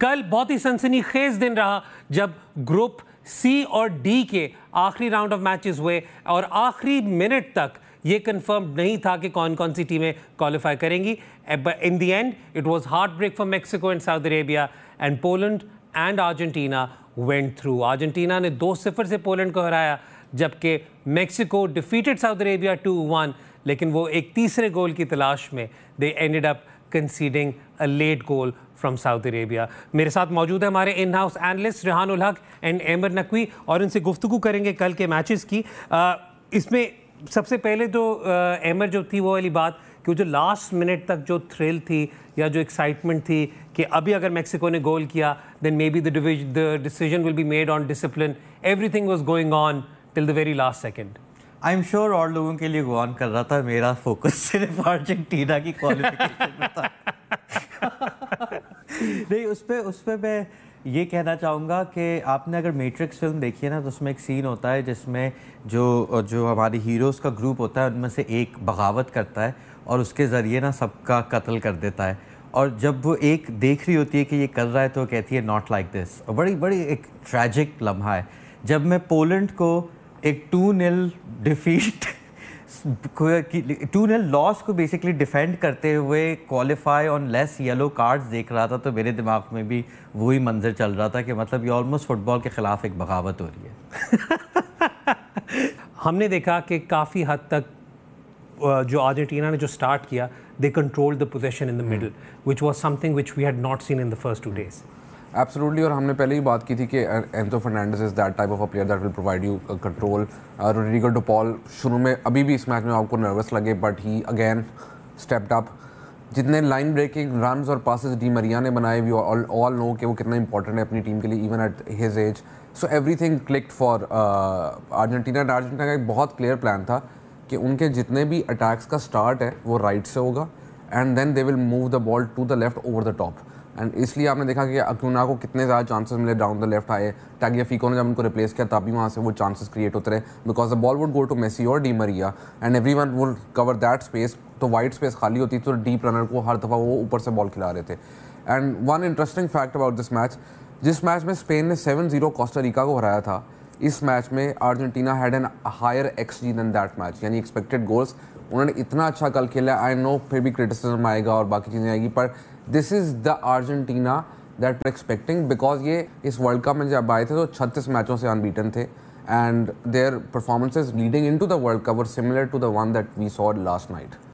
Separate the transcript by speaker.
Speaker 1: कल बहुत ही सनसनीखेज दिन रहा जब ग्रुप सी और डी के आखिरी राउंड ऑफ मैचेस हुए और आखिरी मिनट तक ये कंफर्म नहीं था कि कौन कौन सी टीमें क्वालिफाई करेंगी in the end it was hard break for Mexico and South Arabia and Poland and Argentina went through Argentina ने दो सिफर से पोलैंड को हराया जबकि Mexico defeated South Arabia two one लेकिन वो एक तीसरे गोल की तलाश में they ended up conceding a late goal from South Arabia मेरे साथ मौजूद है हमारे in house analyst Rihan ul Haq and एमर Naqvi और इनसे गुफ्तु करेंगे कल के मैचेस की इसमें सबसे पहले तो एमर जो थी वो वाली बात कि जो लास्ट मिनट तक जो थ्रिल थी या जो एक्साइटमेंट थी कि अभी अगर मैक्सिको ने गोल किया then maybe the decision will be made on discipline everything was going on till the very last second
Speaker 2: I am sure और लोगों के लिए गुआन कर रहा था मेरा फोकस सिर्फ अर्जेंटीना की क्वालिफिकेशन नहीं उस पर उस पर मैं ये कहना चाहूँगा कि आपने अगर मैट्रिक्स फिल्म देखी है ना तो उसमें एक सीन होता है जिसमें जो जो हमारी हीरोज़ का ग्रुप होता है उनमें से एक बगावत करता है और उसके ज़रिए ना सबका कत्ल कर देता है और जब वो एक देख रही होती है कि ये कर रहा है तो कहती है नॉट लाइक दिस और बड़ी बड़ी एक ट्रैजिक लम्हा है जब मैं पोलैंड को एक two nil defeat two nil loss को बेसिकली डिफेंड करते हुए qualify on less yellow cards देख रहा था तो मेरे दिमाग में भी वही मंजर चल रहा था कि मतलब ये ऑलमोस्ट फुटबॉल के ख़िलाफ़ एक बगावत हो रही है
Speaker 1: हमने देखा कि काफ़ी हद तक जो अर्जेंटीना ने जो स्टार्ट किया they control the position in the middle which was something which we had not seen in the first two days
Speaker 3: absolutely और हमने पहले ही बात की थी कि Enzo Fernandez is that type of a player that will provide you control Rodrigo De Paul शुरू में अभी भी इस मैच में आपको नर्वस लगे but he again stepped up जितने लाइन ब्रेकिंग रन और पासिस डी मरिया ने बनाए वी ऑल नो कि वो कितना इंपॉर्टेंट है अपनी टीम के लिए even at his age so everything clicked for Argentina and Argentina का एक बहुत क्लियर प्लान था कि उनके जितने भी अटैक्स का स्टार्ट है वो राइट right से होगा and then they will move the ball to the left over the top and इसलिए आपने देखा कि अक्यूना को कितने ज़्यादा चांसेस मिले डाउन द लेफ्ट आए फीको ने जब उनको रिप्लेस किया तभी वहाँ से वो चांसेस क्रिएट होते रहे because the ball would go to Messi और Di Maria and everyone would cover that space तो वाइट स्पेस खाली होती थी तो डीप रनर को हर दफ़ा वो ऊपर से बॉल खिला रहे थे and one interesting fact about this match जिस मैच में स्पेन ने सेवन जीरो कोस्टारिका को हराया था इस मैच में Argentina had an higher X G than that match यानी एक्सपेक्टेड गोल्स उन्होंने इतना अच्छा कल खेला आई नो फिर भी क्रिटिसिज्म आएगा और बाकी चीज़ें आएगी पर this is the Argentina that expecting because ये इस वर्ल्ड कप में जब आए थे तो छत्तीस मैचों से अनबीटन थे and their performances leading into the world cup और similar to the one that we saw last night